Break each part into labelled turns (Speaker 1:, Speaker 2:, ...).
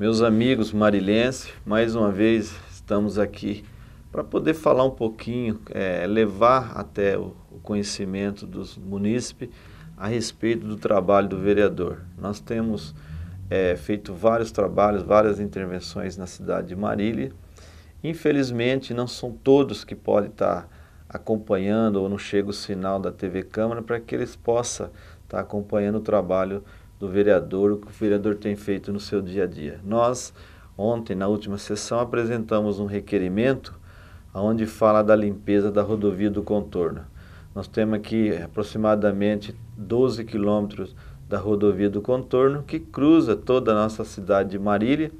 Speaker 1: Meus amigos marilenses, mais uma vez estamos aqui para poder falar um pouquinho, é, levar até o, o conhecimento dos munícipes a respeito do trabalho do vereador. Nós temos é, feito vários trabalhos, várias intervenções na cidade de Marília. Infelizmente, não são todos que podem estar acompanhando ou não chega o sinal da TV Câmara para que eles possam estar acompanhando o trabalho do vereador, o que o vereador tem feito no seu dia a dia. Nós, ontem, na última sessão, apresentamos um requerimento onde fala da limpeza da rodovia do contorno. Nós temos aqui aproximadamente 12 quilômetros da rodovia do contorno, que cruza toda a nossa cidade de Marília,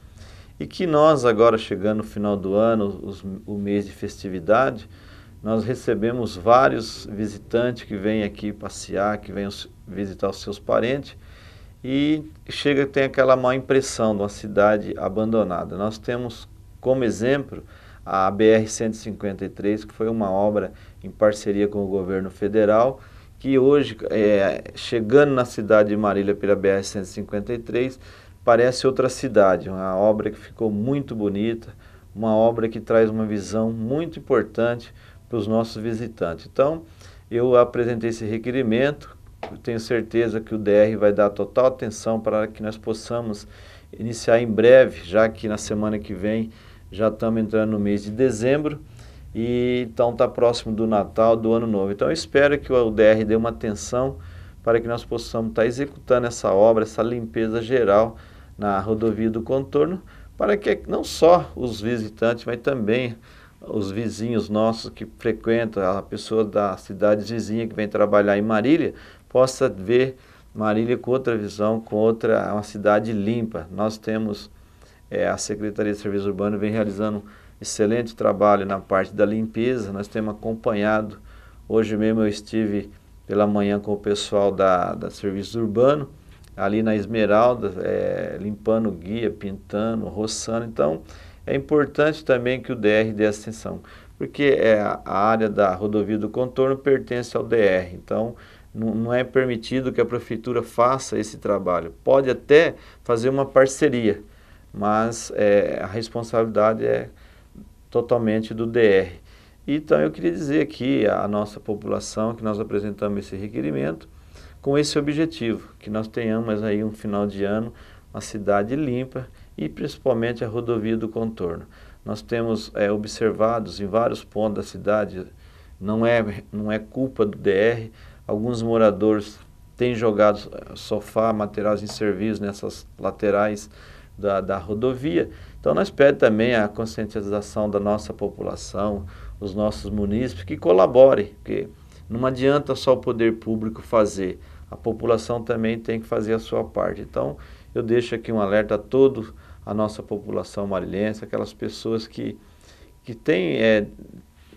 Speaker 1: e que nós, agora chegando no final do ano, os, o mês de festividade, nós recebemos vários visitantes que vêm aqui passear, que vêm visitar os seus parentes, e chega tem aquela má impressão de uma cidade abandonada. Nós temos como exemplo a BR-153, que foi uma obra em parceria com o governo federal, que hoje, é, chegando na cidade de Marília pela BR-153, parece outra cidade, uma obra que ficou muito bonita, uma obra que traz uma visão muito importante para os nossos visitantes. Então, eu apresentei esse requerimento eu tenho certeza que o DR vai dar total atenção para que nós possamos iniciar em breve, já que na semana que vem já estamos entrando no mês de dezembro e então está próximo do Natal, do Ano Novo. Então eu espero que o DR dê uma atenção para que nós possamos estar tá executando essa obra, essa limpeza geral na rodovia do contorno, para que não só os visitantes, mas também os vizinhos nossos que frequentam, a pessoa da cidade vizinha que vem trabalhar em Marília, possa ver Marília com outra visão, com outra, uma cidade limpa. Nós temos, é, a Secretaria de Serviços Urbano vem realizando excelente trabalho na parte da limpeza, nós temos acompanhado. Hoje mesmo eu estive pela manhã com o pessoal da, da Serviços Urbano, ali na Esmeralda, é, limpando guia, pintando, roçando. Então, é importante também que o DR dê atenção, porque é, a área da rodovia do contorno pertence ao DR. Então, não, é permitido que a prefeitura faça esse trabalho. Pode até fazer uma parceria, mas é, a responsabilidade é totalmente do DR. Então, eu queria dizer aqui à nossa população que nós apresentamos esse requerimento com esse objetivo, que nós tenhamos aí um final de ano, uma cidade limpa e principalmente a rodovia do contorno. Nós temos é, observados em vários pontos da cidade, não é, não é culpa do DR, Alguns moradores têm jogado sofá, materiais inservíveis nessas laterais da, da rodovia. Então, nós pedimos também a conscientização da nossa população, os nossos munícipes, que colaborem, porque não adianta só o poder público fazer, a população também tem que fazer a sua parte. Então, eu deixo aqui um alerta a toda a nossa população marilhense, aquelas pessoas que, que têm é,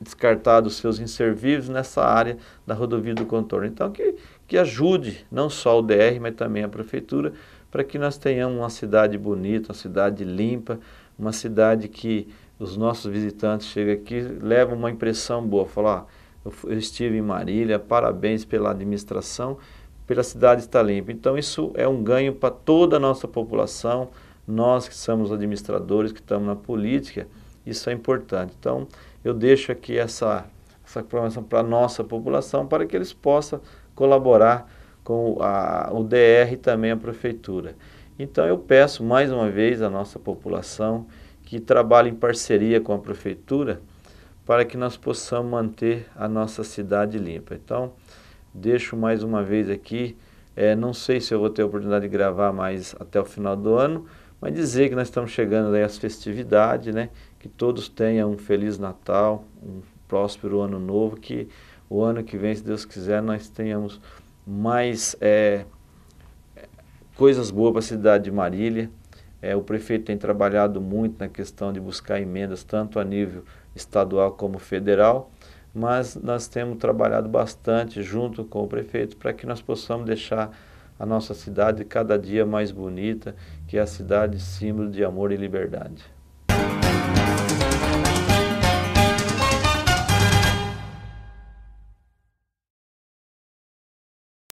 Speaker 1: descartados seus inservíveis nessa área da rodovia do contorno. Então, que, que ajude não só o DR, mas também a prefeitura, para que nós tenhamos uma cidade bonita, uma cidade limpa, uma cidade que os nossos visitantes chegam aqui, levam uma impressão boa, falar, ah, eu estive em Marília, parabéns pela administração, pela cidade estar limpa. Então isso é um ganho para toda a nossa população, nós que somos administradores, que estamos na política, isso é importante. Então, eu deixo aqui essa, essa informação para a nossa população, para que eles possam colaborar com a, o DR e também a Prefeitura. Então eu peço mais uma vez à nossa população que trabalhe em parceria com a Prefeitura para que nós possamos manter a nossa cidade limpa. Então, deixo mais uma vez aqui, é, não sei se eu vou ter a oportunidade de gravar mais até o final do ano, mas dizer que nós estamos chegando aí às festividades, né? que todos tenham um feliz Natal, um próspero ano novo, que o ano que vem, se Deus quiser, nós tenhamos mais é, coisas boas para a cidade de Marília. É, o prefeito tem trabalhado muito na questão de buscar emendas, tanto a nível estadual como federal, mas nós temos trabalhado bastante junto com o prefeito para que nós possamos deixar a nossa cidade cada dia mais bonita, que é a cidade símbolo de amor e liberdade.